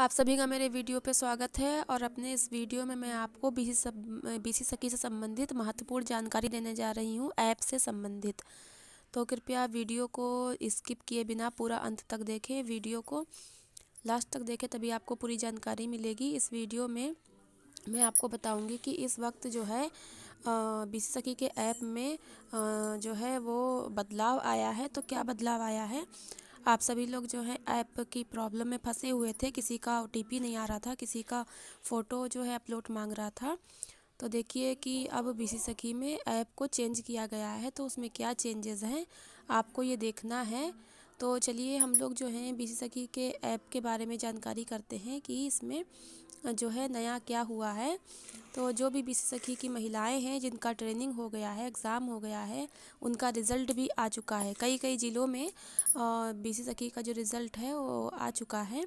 आप सभी का मेरे वीडियो पे स्वागत है और अपने इस वीडियो में मैं आपको बीसी सब बीसी सखी से संबंधित महत्वपूर्ण जानकारी देने जा रही हूँ ऐप से संबंधित तो कृपया वीडियो को स्किप किए बिना पूरा अंत तक देखें वीडियो को लास्ट तक देखें तभी आपको पूरी जानकारी मिलेगी इस वीडियो में मैं आपको बताऊंगी कि इस वक्त जो है बीसी सखी के ऐप में जो है वो बदलाव आया है तो क्या बदलाव आया है आप सभी लोग जो है ऐप की प्रॉब्लम में फंसे हुए थे किसी का ओ नहीं आ रहा था किसी का फ़ोटो जो है अपलोड मांग रहा था तो देखिए कि अब बी सखी में ऐप को चेंज किया गया है तो उसमें क्या चेंजेस हैं आपको ये देखना है तो चलिए हम लोग जो हैं बी सखी के ऐप के बारे में जानकारी करते हैं कि इसमें जो है नया क्या हुआ है तो जो भी बी सखी की महिलाएं हैं जिनका ट्रेनिंग हो गया है एग्ज़ाम हो गया है उनका रिज़ल्ट भी आ चुका है कई कई ज़िलों में बी सखी का जो रिज़ल्ट है वो आ चुका है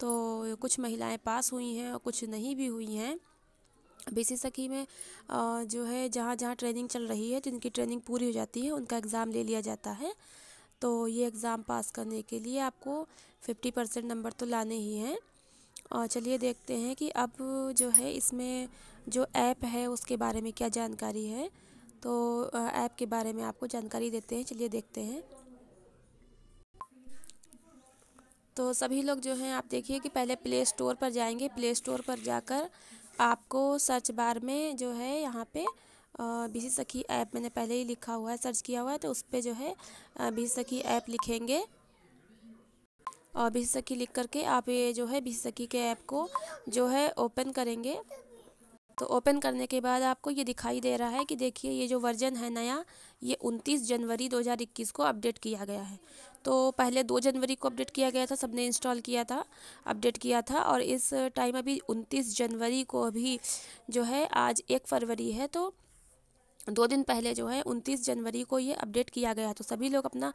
तो कुछ महिलाएं पास हुई हैं और कुछ नहीं भी हुई हैं बी सखी में जो है जहाँ जहाँ ट्रेनिंग चल रही है जिनकी ट्रेनिंग पूरी हो जाती है उनका एग्ज़ाम ले लिया जाता है तो ये एग्ज़ाम पास करने के लिए आपको फिफ्टी परसेंट नंबर तो लाने ही हैं और चलिए देखते हैं कि अब जो है इसमें जो ऐप है उसके बारे में क्या जानकारी है तो ऐप के बारे में आपको जानकारी देते हैं चलिए देखते हैं तो सभी लोग जो हैं आप देखिए कि पहले प्ले स्टोर पर जाएंगे प्ले स्टोर पर जाकर आपको सर्च बार में जो है यहाँ पर सी सखी ऐप मैंने पहले ही लिखा हुआ है सर्च किया हुआ है तो उस पर जो है सी सखी ऐप लिखेंगे और सी सखी लिख करके आप ये जो है सी सखी के ऐप को जो है ओपन करेंगे तो ओपन करने के बाद आपको ये दिखाई दे रहा है कि देखिए ये जो वर्जन है नया ये 29 जनवरी 2021 को अपडेट किया गया है तो पहले 2 जनवरी को अपडेट किया गया था सबने इंस्टॉल किया था अपडेट किया था और इस टाइम अभी 29 जनवरी को अभी जो है आज एक फरवरी है तो दो दिन पहले जो है उनतीस जनवरी को ये अपडेट किया गया तो सभी लोग अपना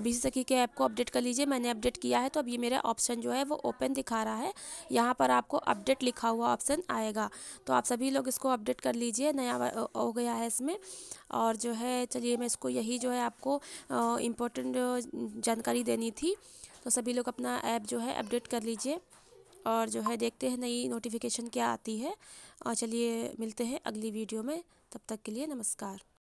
बी सखी के ऐप को अपडेट कर लीजिए मैंने अपडेट किया है तो अब ये मेरा ऑप्शन जो है वो ओपन दिखा रहा है यहाँ पर आपको अपडेट लिखा हुआ ऑप्शन आएगा तो आप सभी लोग इसको अपडेट कर लीजिए नया हो गया है इसमें और जो है चलिए मैं इसको यही जो है आपको इम्पोर्टेंट जानकारी देनी थी तो सभी लोग अपना ऐप जो है अपडेट कर लीजिए और जो है देखते हैं नई नोटिफिकेशन क्या आती है और चलिए मिलते हैं अगली वीडियो में तब तक के लिए नमस्कार